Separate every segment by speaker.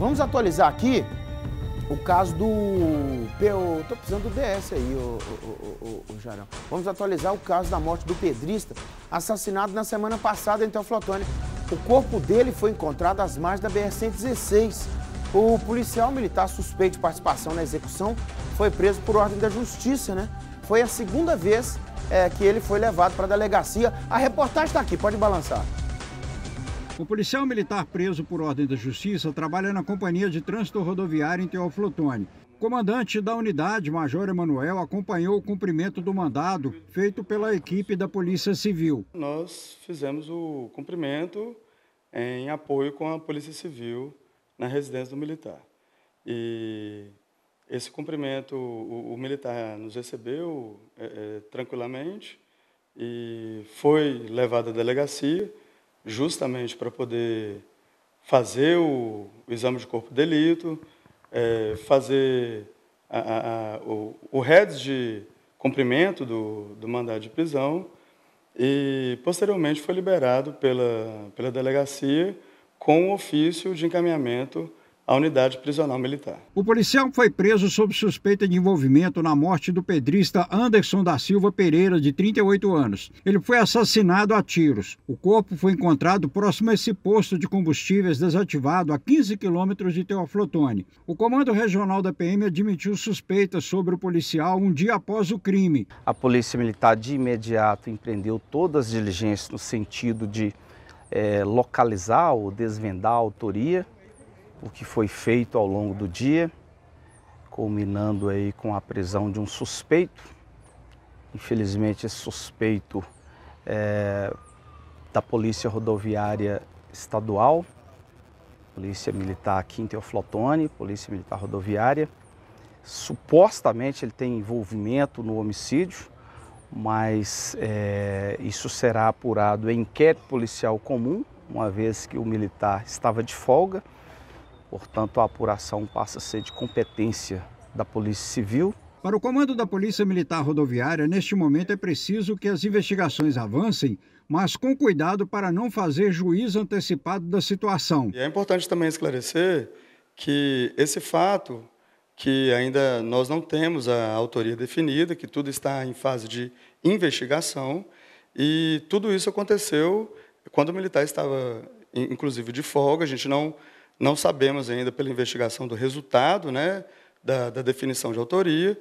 Speaker 1: Vamos atualizar aqui o caso do. Eu tô precisando do DS aí, o, o, Jarão. Vamos atualizar o caso da morte do pedrista assassinado na semana passada em Teoflotone. O corpo dele foi encontrado às margens da BR-116. O policial militar suspeito de participação na execução foi preso por ordem da justiça, né? Foi a segunda vez é, que ele foi levado para a delegacia. A reportagem está aqui, pode balançar.
Speaker 2: O policial militar preso por ordem da Justiça trabalha na Companhia de Trânsito Rodoviário em Teoflotone. O comandante da unidade, Major Emanuel, acompanhou o cumprimento do mandado feito pela equipe da Polícia Civil.
Speaker 3: Nós fizemos o cumprimento em apoio com a Polícia Civil na residência do militar. E esse cumprimento o, o militar nos recebeu é, é tranquilamente e foi levado à delegacia justamente para poder fazer o, exame de corpo de delito, é, fazer a, a, a, o, o REDS de cumprimento do, do mandado de prisão e, posteriormente, foi liberado pela, pela delegacia com o ofício de encaminhamento à unidade prisional militar.
Speaker 2: O policial foi preso sob suspeita de envolvimento na morte do pedrista Anderson da Silva Pereira, de 38 anos. Ele foi assassinado a tiros. O corpo foi encontrado próximo a esse posto de combustíveis desativado a 15 quilômetros de Teoflotone. O comando regional da PM admitiu suspeitas sobre o policial um dia após o crime. A Polícia Militar de imediato empreendeu todas as diligências no
Speaker 4: sentido de é, localizar ou desvendar a autoria o que foi feito ao longo do dia, culminando aí com a prisão de um suspeito. Infelizmente, esse suspeito é, da Polícia Rodoviária Estadual, Polícia Militar quinte em Polícia Militar Rodoviária. Supostamente ele tem envolvimento no homicídio, mas é, isso será apurado em inquérito policial comum, uma vez que o militar estava de folga.
Speaker 2: Portanto, a apuração passa a ser de competência da Polícia Civil. Para o comando da Polícia Militar Rodoviária, neste momento é preciso que as investigações avancem, mas com cuidado para não fazer juízo antecipado da situação.
Speaker 3: E é importante também esclarecer que esse fato, que ainda nós não temos a autoria definida, que tudo está em fase de investigação, e tudo isso aconteceu quando o militar estava, inclusive, de folga, a gente não não sabemos ainda, pela investigação do resultado né, da, da definição de autoria,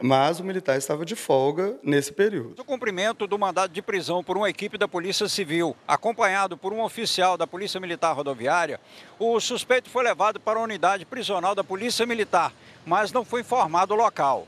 Speaker 3: mas o militar estava de folga nesse período.
Speaker 2: O cumprimento do mandado de prisão por uma equipe da Polícia Civil, acompanhado por um oficial da Polícia Militar Rodoviária, o suspeito foi levado para a unidade prisional da Polícia Militar, mas não foi informado o local.